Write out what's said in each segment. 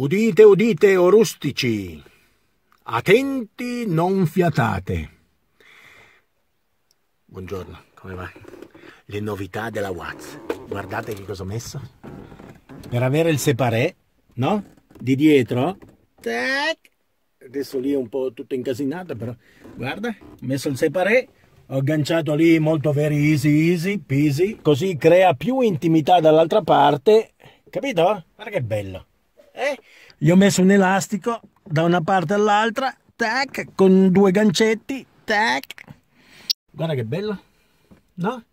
Udite, udite, o rustici, attenti, non fiatate. Buongiorno, come va? Le novità della Watts. Guardate che cosa ho messo. Per avere il separé, no? Di dietro. Tac. Adesso lì è un po' tutto incasinato, però guarda, ho messo il separé, ho agganciato lì molto very easy, easy, peasy, così crea più intimità dall'altra parte. Capito? Guarda che bello. Eh? Gli ho messo un elastico da una parte all'altra, tac, con due gancetti, tac. Guarda che bello, no?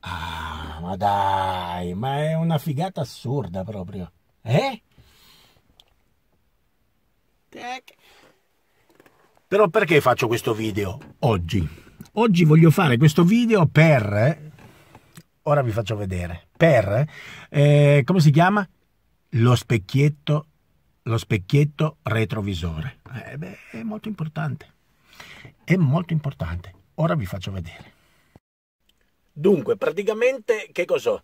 Ah, ma dai, ma è una figata assurda proprio, eh? Tac. Però perché faccio questo video oggi? Oggi voglio fare questo video per... Ora vi faccio vedere. Per... Eh, come si chiama? lo specchietto, lo specchietto retrovisore. Eh beh, è molto importante. È molto importante. Ora vi faccio vedere. Dunque, praticamente che cos'ho?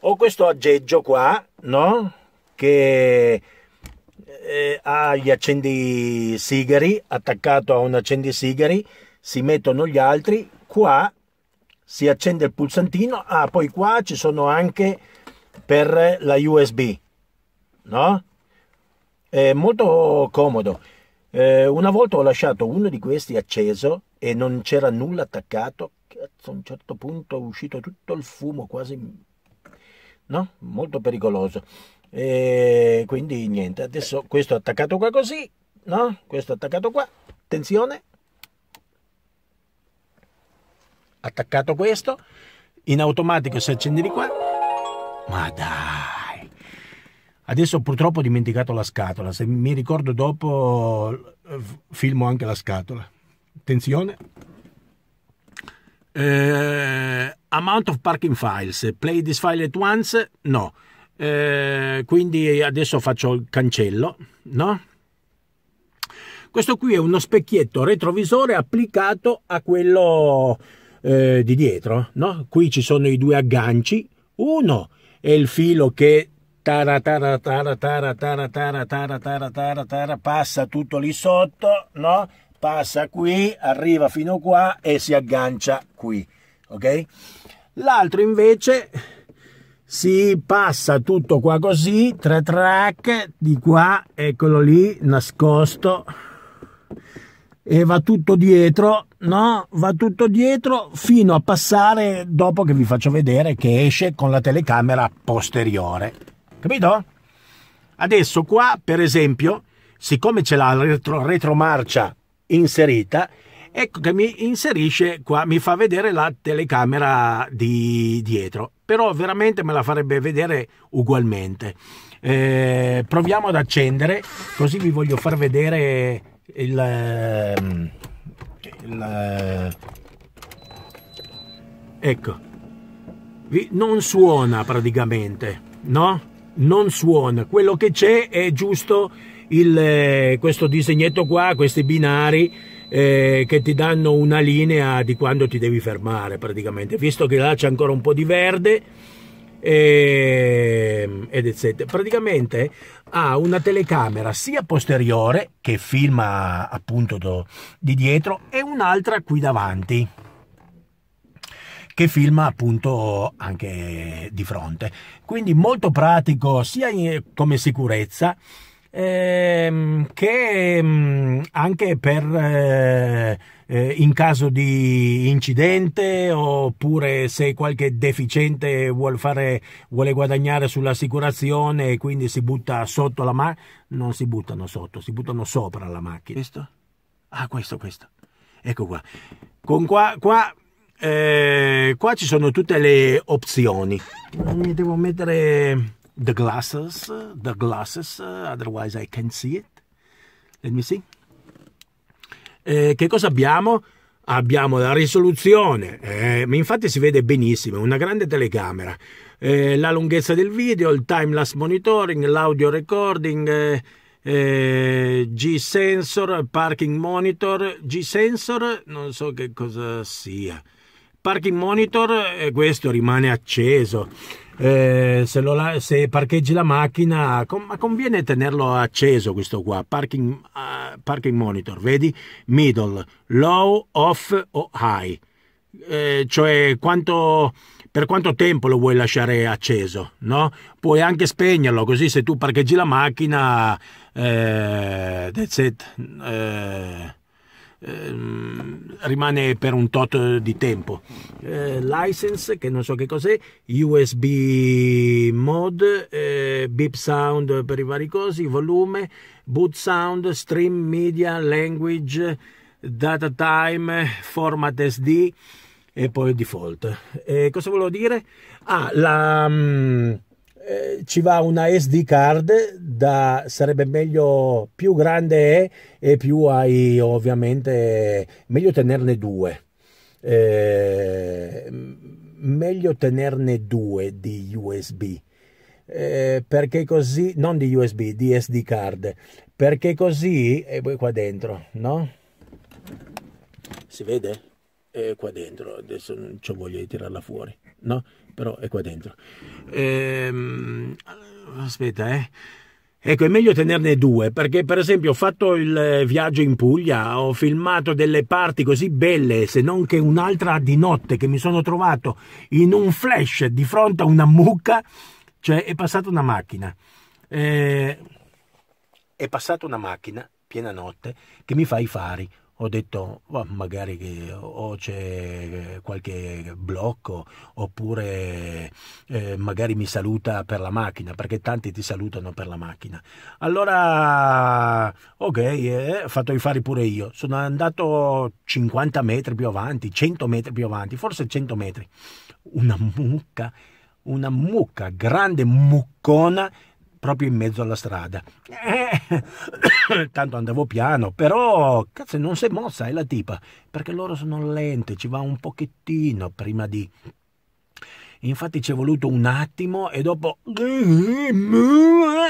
Ho questo aggeggio qua, no? Che eh, ha gli accendisigari, attaccato a un accendisigari, si mettono gli altri, qua si accende il pulsantino, ah poi qua ci sono anche per la USB, no? È molto comodo. Eh, una volta ho lasciato uno di questi acceso e non c'era nulla attaccato. Cazzo, a un certo punto è uscito tutto il fumo, quasi... No? Molto pericoloso. E quindi niente, adesso questo è attaccato qua così, no? Questo è attaccato qua, attenzione. Attaccato questo, in automatico si accende di qua. Ma dai! Adesso purtroppo ho dimenticato la scatola, se mi ricordo dopo eh, filmo anche la scatola. Attenzione. Eh, amount of parking files, play this file at once? No. Eh, quindi adesso faccio il cancello, no? Questo qui è uno specchietto retrovisore applicato a quello eh, di dietro, no? Qui ci sono i due agganci, uno è il filo che Tara tara tara tara tara tara tara tara tara tara passa tutto lì sotto, no? Passa qui, arriva fino qua e si aggancia qui, ok? L'altro invece si passa tutto qua così, tre track di qua, eccolo lì, nascosto e va tutto dietro, no? Va tutto dietro fino a passare dopo che vi faccio vedere che esce con la telecamera posteriore. Capito? Adesso qua, per esempio, siccome c'è la retro, retromarcia inserita, ecco che mi inserisce qua, mi fa vedere la telecamera di dietro. Però veramente me la farebbe vedere ugualmente. Eh, proviamo ad accendere, così vi voglio far vedere il, ehm, il eh, ecco, non suona praticamente, no? non suona, quello che c'è è giusto il, eh, questo disegnetto qua, questi binari eh, che ti danno una linea di quando ti devi fermare praticamente, visto che là c'è ancora un po' di verde eh, ed eccetera. Praticamente ha una telecamera sia posteriore che filma appunto do, di dietro e un'altra qui davanti che filma appunto anche di fronte. Quindi molto pratico sia come sicurezza ehm, che ehm, anche per... Eh, eh, in caso di incidente oppure se qualche deficiente vuole, fare, vuole guadagnare sull'assicurazione e quindi si butta sotto la macchina, non si buttano sotto, si buttano sopra la macchina. Questo? Ah, questo, questo. Ecco qua. Con qua, qua eh, qua ci sono tutte le opzioni. Mi devo mettere the glasses, the glasses, otherwise I can't see it. Let me see. Eh, che cosa abbiamo? Abbiamo la risoluzione, eh, infatti si vede benissimo, una grande telecamera, eh, la lunghezza del video, il timelapse monitoring, l'audio recording, eh, eh G-Sensor, Parking Monitor, G-Sensor, non so che cosa sia. Parking monitor, eh, questo rimane acceso. Eh, se, lo, se, parcheggi la macchina, con, ma conviene tenerlo acceso questo qua, parking, uh, parking monitor, vedi? Middle, low, off o high. Eh, cioè quanto, per quanto tempo lo vuoi lasciare acceso, no? Puoi anche spegnerlo, così se tu parcheggi la macchina, eh, that's it. Eh, Ehm, rimane per un tot di tempo. Eh, license, che non so che cos'è, USB mod, eh, beep sound per i vari cosi, volume, boot sound, stream, media, language, data time, format SD e poi default. Eh, cosa volevo dire? Ah, la... Mh, mm, eh, ci va una SD card da sarebbe meglio più grande è e più hai ovviamente meglio tenerne due eh, meglio tenerne due di USB eh, perché così non di USB di SD card perché così e eh, poi qua dentro no si vede eh, qua dentro adesso non ho voglia di tirarla fuori no però è qua dentro. Ehm, aspetta, eh. Ecco, è meglio tenerne due, perché per esempio ho fatto il eh, viaggio in Puglia, ho filmato delle parti così belle, se non che un'altra di notte che mi sono trovato in un flash di fronte a una mucca, cioè è passata una macchina. Eh, è passata una macchina, piena notte, che mi fa i fari ho detto oh, magari che o c'è qualche blocco oppure eh, magari mi saluta per la macchina perché tanti ti salutano per la macchina allora ok eh, fatto i fari pure io sono andato 50 metri più avanti 100 metri più avanti forse 100 metri una mucca una mucca grande muccona proprio in mezzo alla strada. Eh, tanto andavo piano, però cazzo non si è mossa, è la tipa, perché loro sono lente, ci va un pochettino prima di... Infatti ci è voluto un attimo e dopo...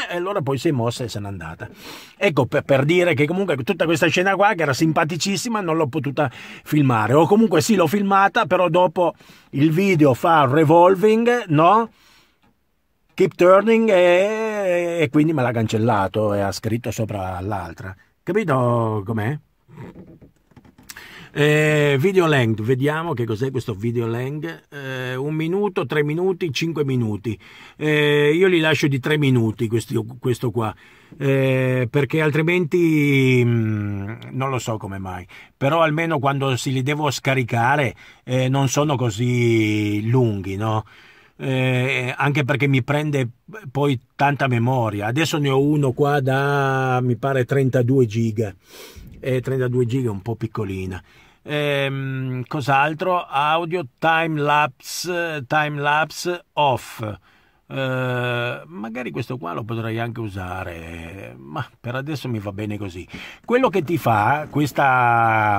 E allora poi si è mossa e se n'è andata. Ecco, per, per, dire che comunque tutta questa scena qua, che era simpaticissima, non l'ho potuta filmare. O comunque sì, l'ho filmata, però dopo il video fa revolving, no? Keep turning e e, quindi me l'ha cancellato e ha scritto sopra l'altra. Capito com'è? Eh, video length, vediamo che cos'è questo video length. Eh, un minuto, tre minuti, cinque minuti. Eh, io li lascio di tre minuti questi, questo qua, eh, perché altrimenti mh, mm, non lo so come mai. Però almeno quando si li devo scaricare eh, non sono così lunghi, no? eh, anche perché mi prende poi tanta memoria. Adesso ne ho uno qua da, mi pare, 32 giga. Eh, 32 giga è un po' piccolina. Eh, cos'altro? Audio time lapse, time lapse off. Uh, magari questo qua lo potrei anche usare, ma per adesso mi va bene così. Quello che ti fa questa,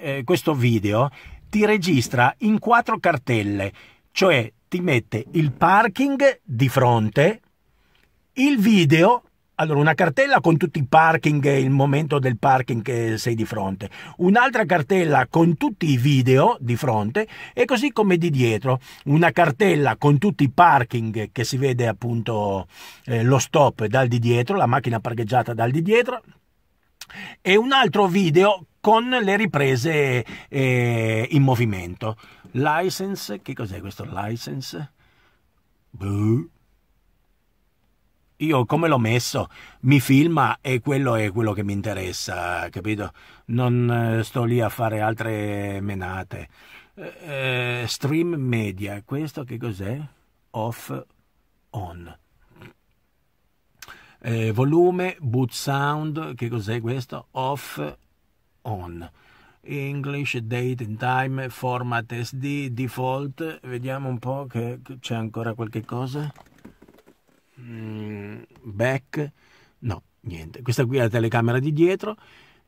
eh, questo video ti registra in quattro cartelle, cioè ti mette il parking di fronte, il video, allora una cartella con tutti i parking e il momento del parking che sei di fronte, un'altra cartella con tutti i video di fronte e così come di dietro, una cartella con tutti i parking che si vede appunto eh, lo stop dal di dietro, la macchina parcheggiata dal di dietro e un altro video con le riprese eh, in movimento. License, che cos'è questo license? Buh. Io come l'ho messo? Mi filma e quello è quello che mi interessa, capito? Non eh, sto lì a fare altre menate. Eh, eh, stream media, questo che cos'è? Off, on. Eh, volume, boot sound, che cos'è questo? Off, on. English Date and Time Format SD Default. Vediamo un po' che c'è ancora qualche cosa. Mm, back. No, niente. Questa qui è la telecamera di dietro.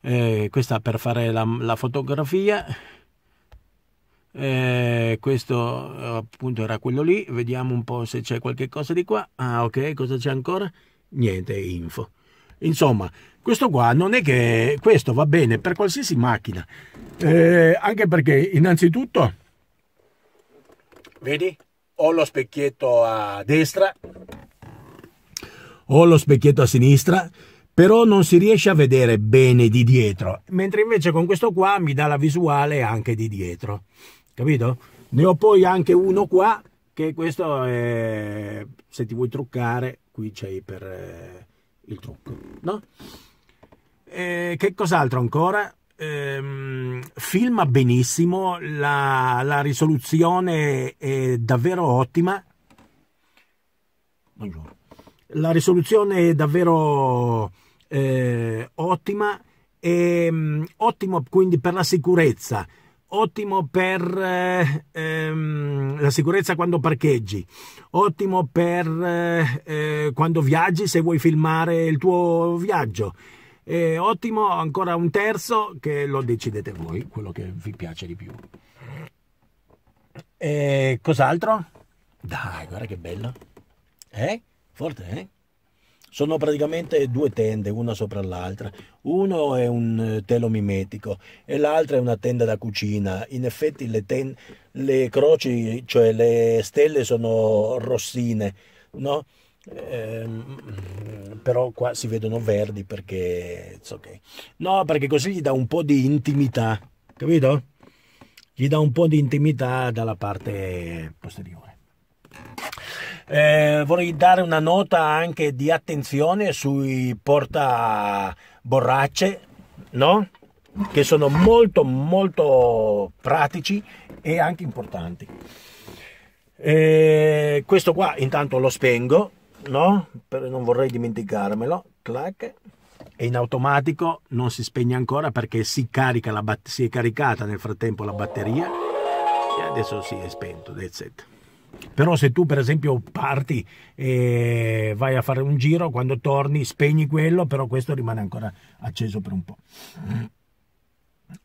Eh, questa per fare la, la fotografia. Eh, questo appunto era quello lì. Vediamo un po' se c'è qualche cosa di qua. Ah, ok, cosa c'è ancora? Niente, info. Insomma, questo qua non è che questo va bene per qualsiasi macchina, eh, anche perché innanzitutto, vedi, ho lo specchietto a destra, ho lo specchietto a sinistra, però non si riesce a vedere bene di dietro, mentre invece con questo qua mi dà la visuale anche di dietro, capito? Ne ho poi anche uno qua, che questo è, se ti vuoi truccare, qui c'hai per... Eh, il trucco, no? E eh, che cos'altro ancora? Ehm, filma benissimo, la, la risoluzione è davvero ottima. Buongiorno. La risoluzione è davvero eh, ottima e ehm, ottimo quindi per la sicurezza ottimo per eh, ehm, la sicurezza quando parcheggi, ottimo per eh, eh, quando viaggi se vuoi filmare il tuo viaggio. E ottimo ancora un terzo che lo decidete voi, quello che vi piace di più. E cos'altro? Dai, guarda che bello. Eh? Forte, eh? Sono praticamente due tende, una sopra l'altra. Uno è un eh, telo mimetico e l'altra è una tenda da cucina. In effetti le, le croci, cioè le stelle, sono rossine, no? Ehm, però qua si vedono verdi perché... Okay. No, perché così gli dà un po' di intimità, capito? Gli dà un po' di intimità dalla parte posteriore. Eh, vorrei dare una nota anche di attenzione sui portaborracce, no? che sono molto molto pratici e anche importanti. Eh, questo qua intanto lo spengo, no? Però non vorrei dimenticarmelo. Clac. E in automatico non si spegne ancora perché si, carica la si è caricata nel frattempo la batteria e adesso si è spento. That's it però se tu per esempio parti e vai a fare un giro quando torni spegni quello però questo rimane ancora acceso per un po'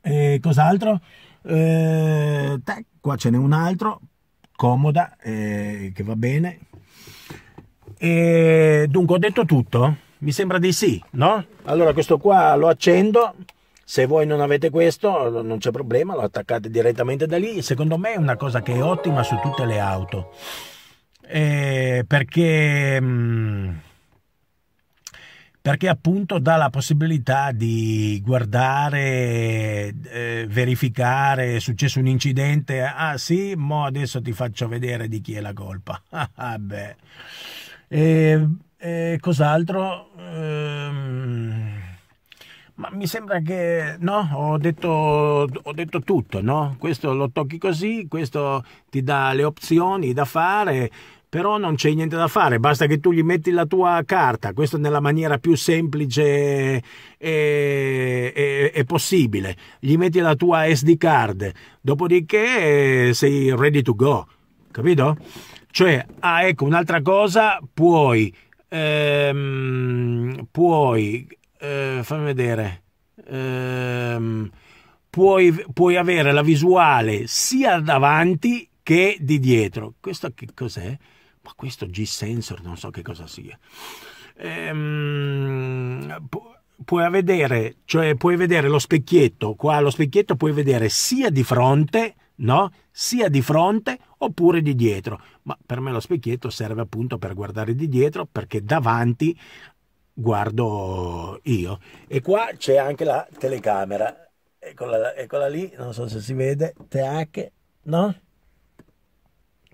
e cos'altro? Eh, qua ce n'è un altro comoda eh, che va bene e dunque ho detto tutto? mi sembra di sì no? allora questo qua lo accendo se voi non avete questo, non c'è problema, lo attaccate direttamente da lì. Secondo me è una cosa che è ottima su tutte le auto. Eh, perché, mm, perché, appunto dà la possibilità di guardare, eh, verificare, è successo un incidente, ah sì, mo adesso ti faccio vedere di chi è la colpa. Ah, ah, beh. E, eh, cos'altro? Ehm ma mi sembra che no, ho detto, ho detto tutto, no? Questo lo tocchi così, questo ti dà le opzioni da fare, però non c'è niente da fare, basta che tu gli metti la tua carta, questo nella maniera più semplice e, e, e possibile, gli metti la tua SD card, dopodiché eh, sei ready to go, capito? Cioè, ah ecco, un'altra cosa, puoi, ehm, puoi eh, fammi vedere, ehm, puoi, puoi avere la visuale sia davanti che di dietro. Questo che cos'è? Ma questo G-Sensor non so che cosa sia. Ehm, pu puoi vedere, cioè puoi vedere lo specchietto, qua lo specchietto puoi vedere sia di fronte, no? Sia di fronte oppure di dietro. Ma per me lo specchietto serve appunto per guardare di dietro perché davanti guardo io. E qua c'è anche la telecamera, eccola, eccola lì, non so se si vede, anche, no?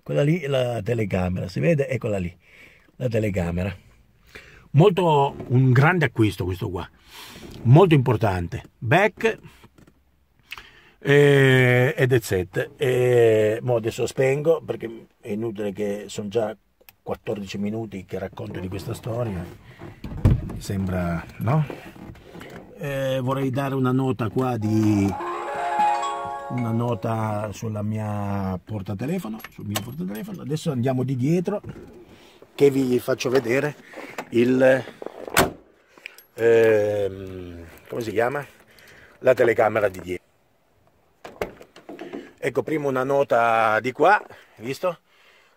Quella lì è la telecamera, si vede? Eccola lì, la telecamera. Molto, un grande acquisto questo qua, molto importante. Back eh, ed etc. E, mo adesso spengo perché è inutile che sono già 14 minuti che racconto di questa storia sembra, no? Eh, vorrei dare una nota qua di una nota sulla mia portatelefono, sul mio portatelefono. Adesso andiamo di dietro che vi faccio vedere il ehm, come si chiama? La telecamera di dietro. Ecco, prima una nota di qua, visto?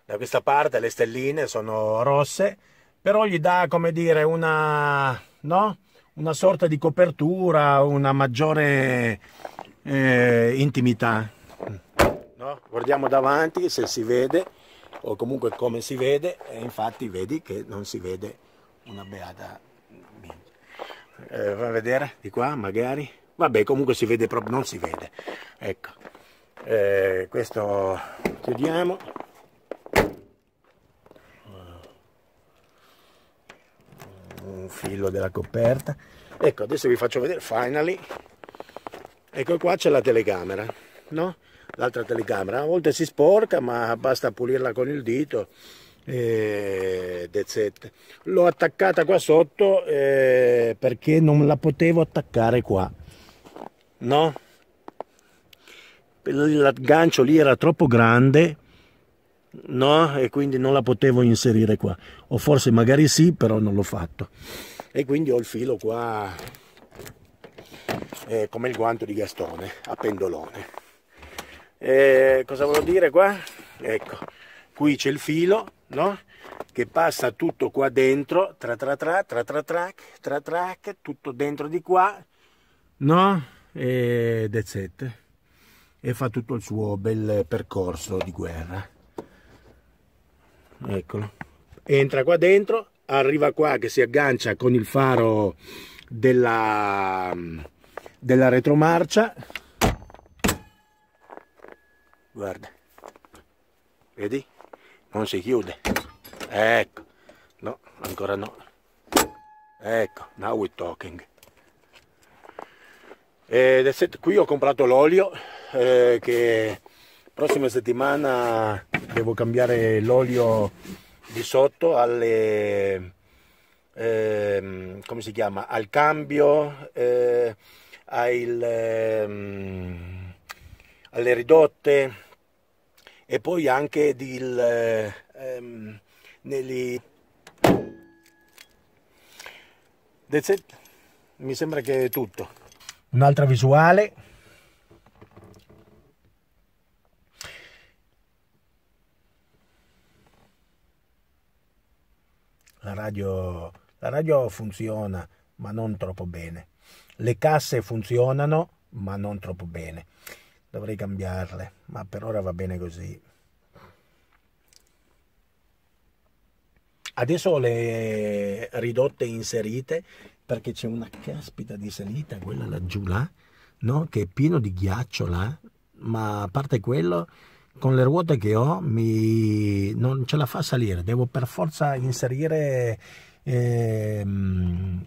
Da questa parte le stelline sono rosse però gli dà, come dire, una, no? una sorta di copertura, una maggiore eh, intimità. No? Guardiamo davanti se si vede, o comunque come si vede, e infatti vedi che non si vede una beata. Eh, va a vedere di qua magari. Vabbè, comunque si vede proprio, non si vede. Ecco, eh, questo chiudiamo. un filo della coperta ecco adesso vi faccio vedere finally ecco qua c'è la telecamera no? l'altra telecamera a volte si sporca ma basta pulirla con il dito e l'ho attaccata qua sotto eh, perché non la potevo attaccare qua no l'aggancio lì era troppo grande no? E quindi non la potevo inserire qua. O forse magari sì, però non l'ho fatto. E quindi ho il filo qua eh, come il guanto di Gastone a pendolone. Eh, cosa volevo dire qua? Ecco, qui c'è il filo, no? Che passa tutto qua dentro, tra tra tra, tra tra tra, tra tra, tutto dentro di qua, no? Ed eccetera. E fa tutto il suo bel percorso di guerra eccolo entra qua dentro arriva qua che si aggancia con il faro della, della retromarcia guarda vedi non si chiude ecco no ancora no ecco now we're talking ed eh, è qui ho comprato l'olio eh, che prossima settimana devo cambiare l'olio di sotto alle, eh, come si chiama? al cambio, eh, al, eh, alle ridotte e poi anche del, ehm, negli... mi sembra che è tutto. Un'altra visuale la radio, la radio funziona, ma non troppo bene. Le casse funzionano, ma non troppo bene. Dovrei cambiarle, ma per ora va bene così. Adesso ho le ridotte inserite perché c'è una caspita di salita, quella laggiù là, no? che è pieno di ghiaccio là, ma a parte quello con le ruote che ho mi, non ce la fa salire, devo per forza inserire eh,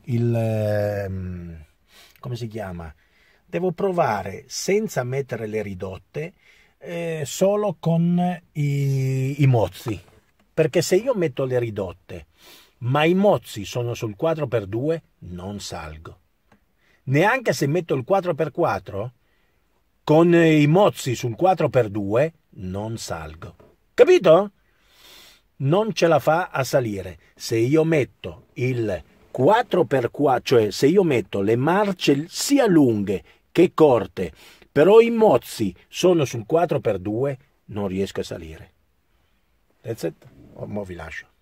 il... Ehm, come si chiama? Devo provare senza mettere le ridotte eh, solo con i, i mozzi, perché se io metto le ridotte ma i mozzi sono sul 4x2 non salgo. Neanche se metto il 4x4 con i mozzi sul 4x2 non salgo. Capito? Non ce la fa a salire. Se io metto il 4x4, cioè se io metto le marce sia lunghe che corte, però i mozzi sono sul 4x2, non riesco a salire. That's it. Ora oh, vi lascio.